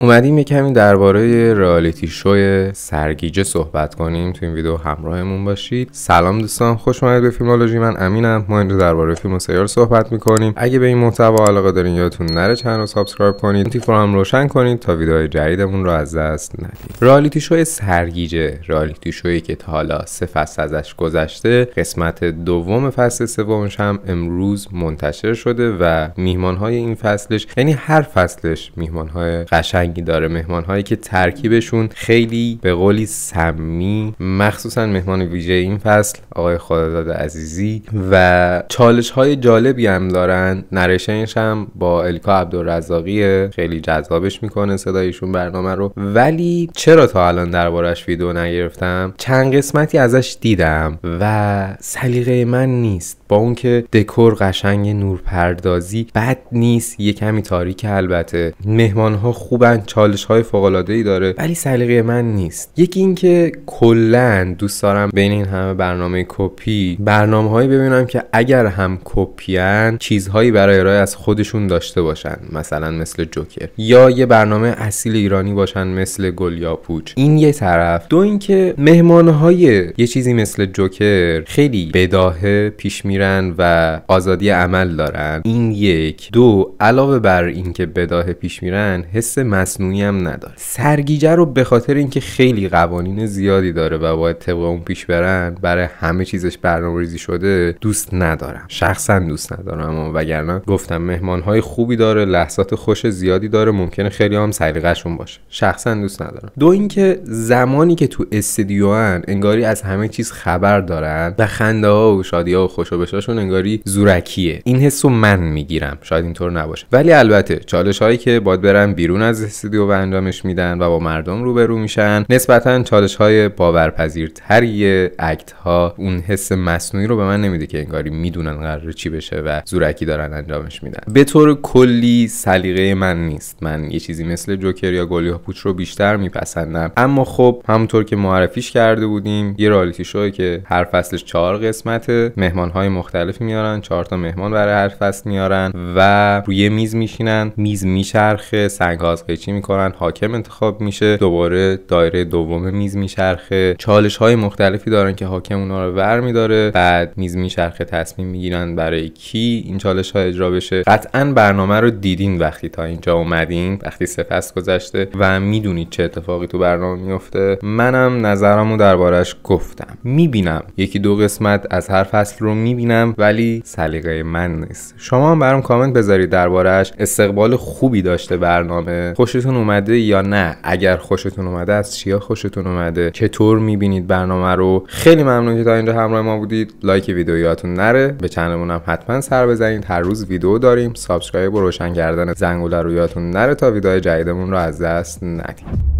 اومدیم یه کمی درباره رئالیتی شو سرگیجه صحبت کنیم تو این ویدیو همراهمون باشید سلام دوستان خوش اومدید به فیلمولوژی من امینم ما اینجا درباره فیلم و سریال صحبت میکنیم اگه به این محتوا علاقه دارین یادتون نره چند رو سابسکرایب کنید تیف رو هم روشن کنید تا ویدیوهای جدیدمون رو از دست ندید رئالیتی شو سرگیجه رالیتی شوی که تا حالا سه فصل ازش گذشته قسمت دوم فصل سومش هم امروز منتشر شده و میهمانهای این فصلش یعنی هر فصلش میهمانهای قشنگ رنگی داره مهمان هایی که ترکیبشون خیلی به قولی سمی مخصوصا مهمان ویژه این فصل آقای خداداد عزیزی و چالش های جالبی هم دارن نرشنش هم با الکا عبدالرزاقی خیلی جذابش میکنه صدایشون برنامه رو ولی چرا تا الان دربارش ویدیو نگرفتم چند قسمتی ازش دیدم و سلیقه من نیست با اون که دکور قشنگ نورپردازی بد نیست یه کمی تاریک البته مهمان ها چالش های فوق العاده ای داره ولی سلیقه من نیست یکی اینکه کلا دوست دارم بین این همه برنامه کپی برنامه ببینم که اگر هم کپیان چیزهایی برای ارائه از خودشون داشته باشن مثلا مثل جوکر یا یه برنامه اصیل ایرانی باشن مثل گل یا پوچ این یه طرف دو اینکه های یه چیزی مثل جوکر خیلی بداهه پیش میرن و آزادی عمل دارن این یک دو علاوه بر اینکه بداهه پیش میرن حس مصنوعی هم نداره سرگیجه رو به خاطر اینکه خیلی قوانین زیادی داره و باید طبق اون پیش برن برای همه چیزش برنامه‌ریزی شده دوست ندارم شخصا دوست ندارم اما وگرنه گفتم مهمانهای خوبی داره لحظات خوش زیادی داره ممکنه خیلی هم سلیقه‌شون باشه شخصا دوست ندارم دو اینکه زمانی که تو استدیو انگاری از همه چیز خبر دارن و خنده ها و شادی ها و بشاشون انگاری زورکیه این حسو من میگیرم شاید اینطور نباشه ولی البته چالش هایی که باید برن بیرون از استودیو و انجامش میدن و با مردم روبرو میشن نسبتا چالش های تری اکت ها اون حس مصنوعی رو به من نمیده که انگاری میدونن قرار چی بشه و زورکی دارن انجامش میدن به طور کلی سلیقه من نیست من یه چیزی مثل جوکر یا ها پوچ رو بیشتر میپسندم اما خب همونطور که معرفیش کرده بودیم یه رالیتی شوه که هر فصلش چهار قسمته های مختلف میارن چهار تا مهمان برای هر فصل میارن و روی میز میشینن میز میچرخه سنگ میکنن حاکم انتخاب میشه دوباره دایره دوم میز میچرخه چالش های مختلفی دارن که حاکم اونا رو ور میداره بعد میز میچرخه تصمیم میگیرن برای کی این چالش ها اجرا بشه قطعا برنامه رو دیدین وقتی تا اینجا اومدین وقتی سفست گذشته و میدونید چه اتفاقی تو برنامه میفته منم نظرمو دربارش گفتم میبینم یکی دو قسمت از هر فصل رو میبینم ولی سلیقه من نیست شما هم برام کامنت بذارید دربارهش استقبال خوبی داشته برنامه خوش خوشتون اومده یا نه اگر خوشتون اومده از چیا خوشتون اومده چطور میبینید برنامه رو خیلی ممنون که تا اینجا همراه ما بودید لایک ویدیو یادتون نره به چنلمون هم حتما سر بزنید هر روز ویدیو داریم سابسکرایب و روشن کردن زنگوله رو یادتون نره تا ویدیوهای جدیدمون رو از دست ندید